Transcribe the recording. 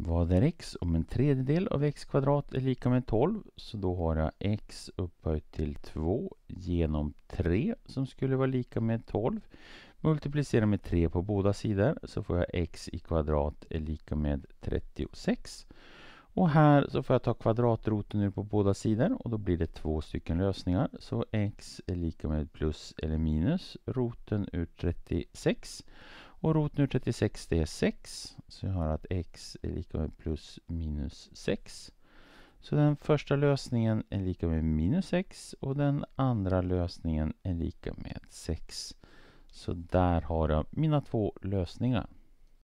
Vad är x? Om en tredjedel av x kvadrat är lika med 12 så då har jag x upphöjt till 2 genom 3 som skulle vara lika med 12. Multiplicera med 3 på båda sidor så får jag x i kvadrat är lika med 36. Och här så får jag ta kvadratroten ur på båda sidor och då blir det två stycken lösningar. Så x är lika med plus eller minus roten ur 36. Och rot nu 36 det är 6. Så jag har att x är lika med plus minus 6. Så den första lösningen är lika med minus 6 och den andra lösningen är lika med 6. Så där har jag mina två lösningar.